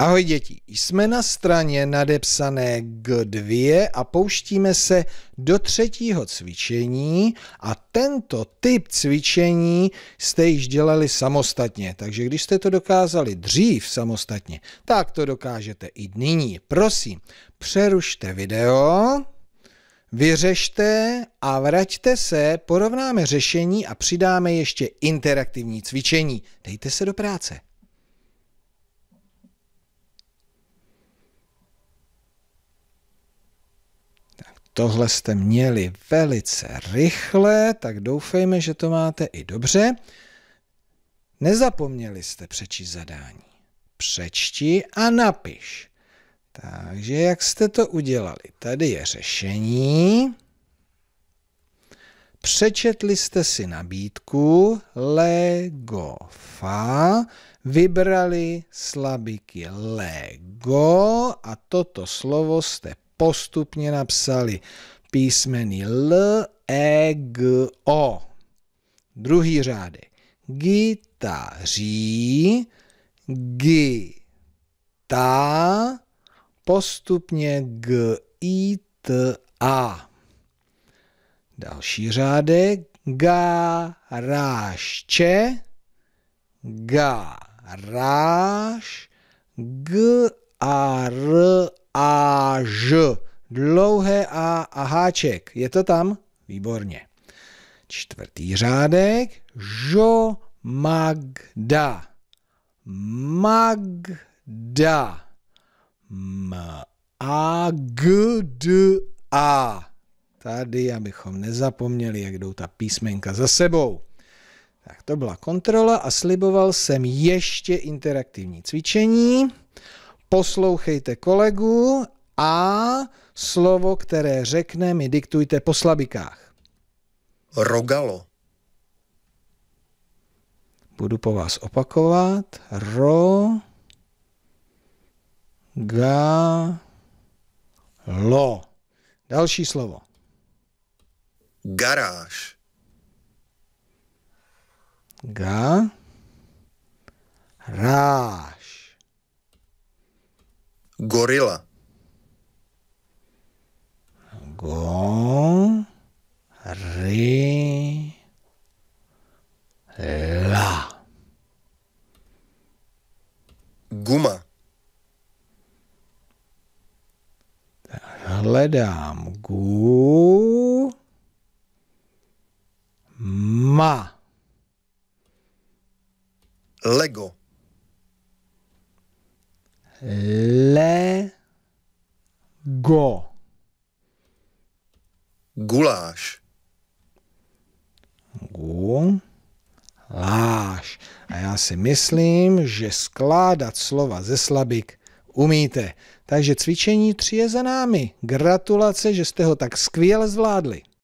Ahoj děti, jsme na straně nadepsané G2 a pouštíme se do třetího cvičení a tento typ cvičení jste již dělali samostatně, takže když jste to dokázali dřív samostatně, tak to dokážete i nyní. Prosím, přerušte video, vyřešte a vraťte se, porovnáme řešení a přidáme ještě interaktivní cvičení. Dejte se do práce. Tohle jste měli velice rychle, tak doufejme, že to máte i dobře. Nezapomněli jste přečíst zadání. Přečti a napiš. Takže jak jste to udělali? Tady je řešení. Přečetli jste si nabídku Fa, vybrali slabiky Lego a toto slovo jste postupně napsali písmeny L, E, G, O. Druhý řádek. Gitaří, A postupně G, I, T, A. Další řádek. Garážče, garáž, G, A, R, a ž. Dlouhé a a háček. Je to tam? Výborně. Čtvrtý řádek. Žo, magda. Magda. M a g d a. Tady, abychom nezapomněli, jak jdou ta písmenka za sebou. Tak to byla kontrola a sliboval jsem ještě interaktivní cvičení poslouchejte kolegu a slovo, které řekne, mi diktujte po slabikách. Rogalo. Budu po vás opakovat. Ro... Ga... Lo. Další slovo. Garáž. Ga... Gorila. Gorila. Guma. Hledám gu ma. Lego. Lego. Guláš. Guláš. A já si myslím, že skládat slova ze slabik umíte. Takže cvičení tři je za námi. Gratulace, že jste ho tak skvěle zvládli.